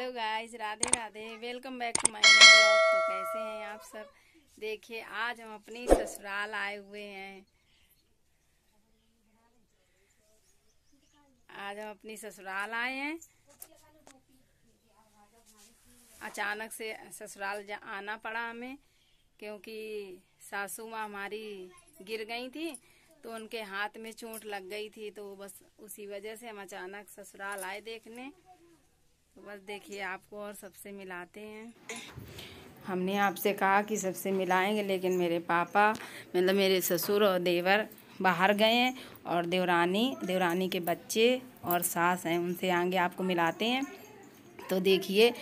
hello guys Radhe Radhe welcome back to my new blog तो कैसे हैं आप सब देखिए आज हम अपनी ससुराल आए हुए हैं आज हम अपनी ससुराल आए हैं अचानक से ससुराल आना पड़ा हमें क्योंकि सासू माँ हमारी गिर गई थी तो उनके हाथ में चोट लग गई थी तो बस उसी वजह से हम अचानक ससुराल आए देखने तो बस देखिए आपको और सबसे मिलाते हैं हमने आपसे कहा कि सबसे मिलाएंगे लेकिन मेरे पापा मतलब मेरे ससुर और देवर बाहर गए हैं और देवरानी देवरानी के बच्चे और सास हैं उनसे आगे आपको मिलाते हैं तो देखिए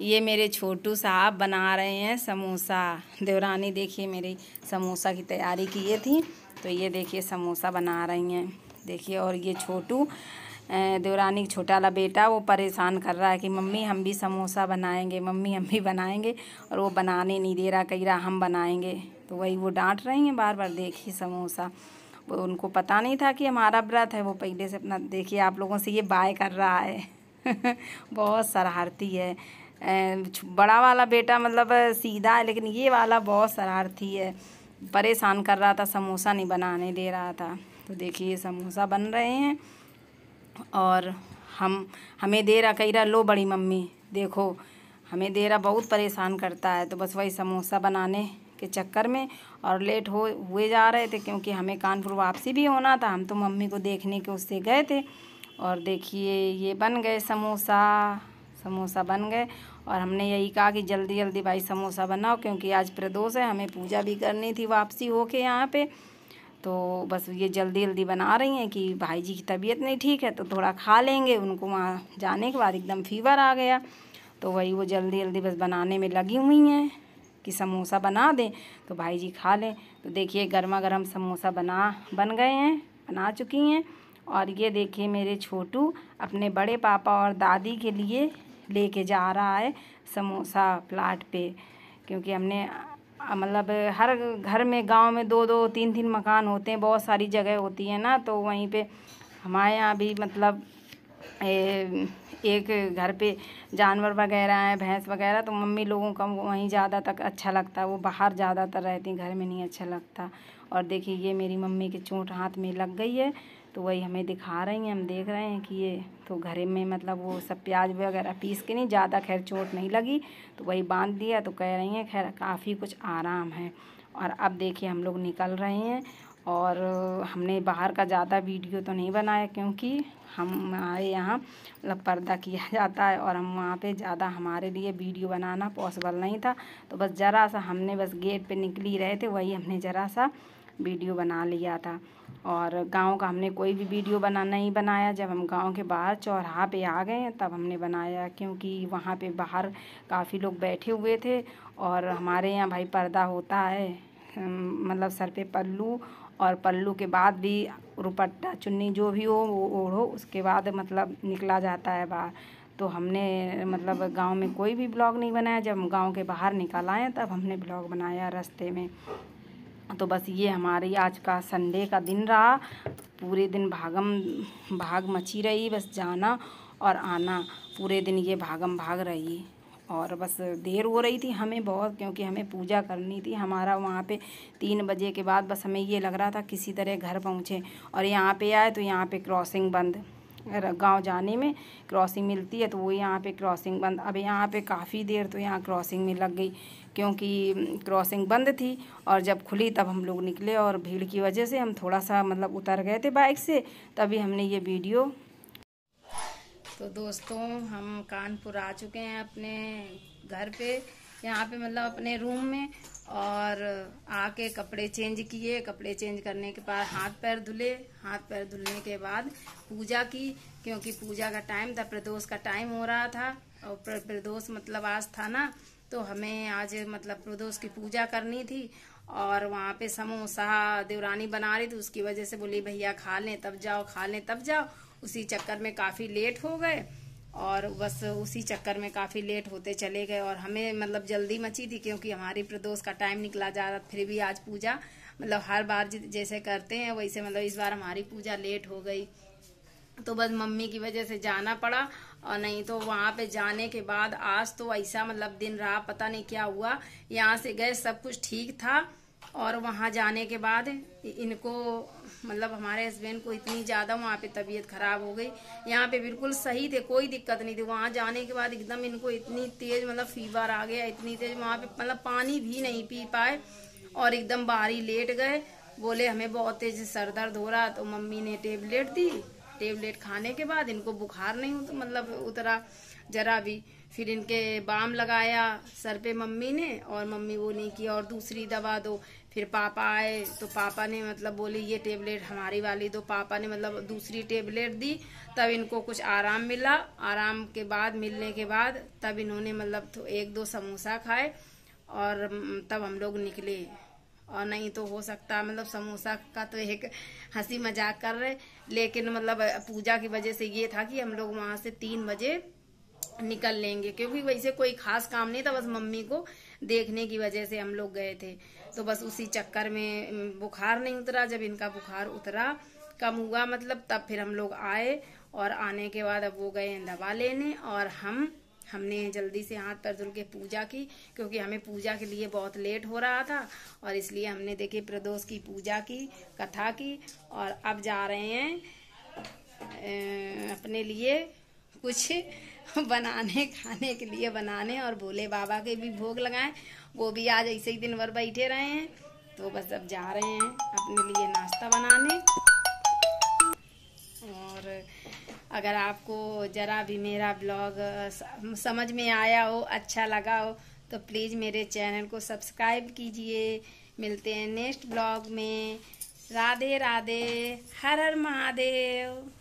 ये मेरे छोटू साहब बना रहे हैं समोसा देवरानी देखिए मेरी समोसा की तैयारी किए थी तो ये देखिए समोसा बना रही हैं देखिए और ये छोटू देवरानी का छोटा वाला बेटा वो परेशान कर रहा है कि मम्मी हम भी समोसा बनाएंगे मम्मी हम भी बनाएंगे और वो बनाने नहीं दे रहा कह रहा हम बनाएंगे तो वही वो डांट रही हैं बार बार देखिए समोसा वो उनको पता नहीं था कि हमारा व्रत है वो पहले से अपना देखिए आप लोगों से ये बाय कर रहा है बहुत शरारती है बड़ा वाला बेटा मतलब सीधा है लेकिन ये वाला बहुत शरारती है परेशान कर रहा था समोसा नहीं बनाने दे रहा था तो देखिए समोसा बन रहे हैं और हम हमें दे रहा कही रहा लो बड़ी मम्मी देखो हमें दे रहा बहुत परेशान करता है तो बस वही समोसा बनाने के चक्कर में और लेट हो हुए जा रहे थे क्योंकि हमें कानपुर वापसी भी होना था हम तो मम्मी को देखने के उससे गए थे और देखिए ये बन गए समोसा समोसा बन गए और हमने यही कहा कि जल्दी जल्दी भाई समोसा बनाओ क्योंकि आज प्रदोष है हमें पूजा भी करनी थी वापसी होके यहाँ पे तो बस ये जल्दी जल्दी बना रही हैं कि भाई जी की तबीयत नहीं ठीक है तो थोड़ा खा लेंगे उनको वहाँ जाने के बाद एकदम फीवर आ गया तो वही वो जल्दी जल्दी बस बनाने में लगी हुई हैं कि समोसा बना दें तो भाई जी खा लें तो देखिए गर्मा गर्म समोसा बना बन गए हैं बना चुकी हैं और ये देखिए मेरे छोटू अपने बड़े पापा और दादी के लिए लेके जा रहा है समोसा प्लाट पे क्योंकि हमने मतलब हर घर में गांव में दो दो तीन तीन मकान होते हैं बहुत सारी जगह होती है ना तो वहीं पे हमारे यहाँ भी मतलब ए, एक घर पे जानवर वगैरह हैं भैंस वगैरह तो मम्मी लोगों का वहीं ज़्यादा तक अच्छा लगता है वो बाहर ज़्यादातर रहती घर में नहीं अच्छा लगता और देखिए ये मेरी मम्मी की चोट हाथ में लग गई है तो वही हमें दिखा रही हैं हम देख रहे हैं कि ये तो घरे में मतलब वो सब प्याज वगैरह पीस के नहीं ज़्यादा खैर चोट नहीं लगी तो वही बांध दिया तो कह रही हैं खैर काफ़ी कुछ आराम है और अब देखिए हम लोग निकल रहे हैं और हमने बाहर का ज़्यादा वीडियो तो नहीं बनाया क्योंकि हम हमारे यहाँ मतलब पर्दा किया जाता है और हम वहाँ पे ज़्यादा हमारे लिए वीडियो बनाना पॉसिबल नहीं था तो बस ज़रा सा हमने बस गेट पे निकली रहे थे वही हमने ज़रा सा वीडियो बना लिया था और गांव का हमने कोई भी वीडियो बना नहीं बनाया जब हम गांव के बाहर चौराहा पे आ गए तब हमने बनाया क्योंकि वहाँ पे बाहर काफ़ी लोग बैठे हुए थे और हमारे यहाँ भाई पर्दा होता है मतलब सर पे पल्लू और पल्लू के बाद भी रुपट्टा चुन्नी जो भी हो वो ओढ़ो उसके बाद मतलब निकला जाता है बाहर तो हमने मतलब गांव में कोई भी ब्लॉग नहीं बनाया जब हम गाँव के बाहर निकल आए तब हमने ब्लॉग बनाया रास्ते में तो बस ये हमारे आज का संडे का दिन रहा पूरे दिन भागम भाग मची रही बस जाना और आना पूरे दिन ये भागम भाग रही और बस देर हो रही थी हमें बहुत क्योंकि हमें पूजा करनी थी हमारा वहाँ पे तीन बजे के बाद बस हमें ये लग रहा था किसी तरह घर पहुँचे और यहाँ पे आए तो यहाँ पे क्रॉसिंग बंद गांव जाने में क्रॉसिंग मिलती है तो वो यहाँ पे क्रॉसिंग बंद अब यहाँ पे काफ़ी देर तो यहाँ क्रॉसिंग में लग गई क्योंकि क्रॉसिंग बंद थी और जब खुली तब हम लोग निकले और भीड़ की वजह से हम थोड़ा सा मतलब उतर गए थे बाइक से तभी हमने ये वीडियो तो दोस्तों हम कानपुर आ चुके हैं अपने घर पे यहाँ पे मतलब अपने रूम में और आके कपड़े चेंज किए कपड़े चेंज करने के बाद हाथ पैर धुले हाथ पैर धुलने के बाद पूजा की क्योंकि पूजा का टाइम था प्रदोष का टाइम हो रहा था और प्रदोष मतलब आज था ना तो हमें आज मतलब प्रदोष की पूजा करनी थी और वहाँ पे समोसा देवरानी बना रही थी उसकी वजह से बोली भैया खा लें तब जाओ खा लें तब जाओ उसी चक्कर में काफ़ी लेट हो गए और बस उसी चक्कर में काफ़ी लेट होते चले गए और हमें मतलब जल्दी मची थी क्योंकि हमारी प्रदोष का टाइम निकला जा रहा फिर भी आज पूजा मतलब हर बार जैसे करते हैं वैसे मतलब इस बार हमारी पूजा लेट हो गई तो बस मम्मी की वजह से जाना पड़ा और नहीं तो वहाँ पे जाने के बाद आज तो ऐसा मतलब दिन रहा पता नहीं क्या हुआ यहाँ से गए सब कुछ ठीक था और वहाँ जाने के बाद इनको मतलब हमारे हस्बैंड को इतनी ज़्यादा वहाँ पे तबीयत ख़राब हो गई यहाँ पे बिल्कुल सही थे कोई दिक्कत नहीं थी वहाँ जाने के बाद एकदम इनको इतनी तेज़ मतलब फीवर आ गया इतनी तेज़ वहाँ पे मतलब पानी भी नहीं पी पाए और एकदम बाहरी लेट गए बोले हमें बहुत तेज़ सर दर्द हो रहा तो मम्मी ने टेबलेट दी टेबलेट खाने के बाद इनको बुखार नहीं तो मतलब उतरा जरा भी फिर इनके बाम लगाया सर पे मम्मी ने और मम्मी वो नहीं किया और दूसरी दवा दो फिर पापा आए तो पापा ने मतलब बोले ये टेबलेट हमारी वाली दो तो पापा ने मतलब दूसरी टेबलेट दी तब इनको कुछ आराम मिला आराम के बाद मिलने के बाद तब इन्होंने मतलब तो एक दो समोसा खाए और तब हम लोग निकले और नहीं तो हो सकता मतलब समोसा का तो एक हंसी मजाक कर रहे लेकिन मतलब पूजा की वजह से ये था कि हम लोग वहाँ से तीन बजे निकल लेंगे क्योंकि वैसे कोई खास काम नहीं था बस मम्मी को देखने की वजह से हम लोग गए थे तो बस उसी चक्कर में बुखार नहीं उतरा जब इनका बुखार उतरा कम हुआ मतलब तब फिर हम लोग आए और आने के बाद अब वो गए दवा लेने और हम हमने जल्दी से हाथ पैर धुल के पूजा की क्योंकि हमें पूजा के लिए बहुत लेट हो रहा था और इसलिए हमने देखे प्रदोष की पूजा की कथा की और अब जा रहे हैं अपने लिए कुछ बनाने खाने के लिए बनाने और भोले बाबा के भी भोग लगाएं वो भी आज ऐसे ही दिन भर बैठे रहे हैं तो बस अब जा रहे हैं अपने लिए नाश्ता बनाने और अगर आपको ज़रा भी मेरा ब्लॉग समझ में आया हो अच्छा लगा हो तो प्लीज़ मेरे चैनल को सब्सक्राइब कीजिए मिलते हैं नेक्स्ट ब्लॉग में राधे राधे हर हर महादेव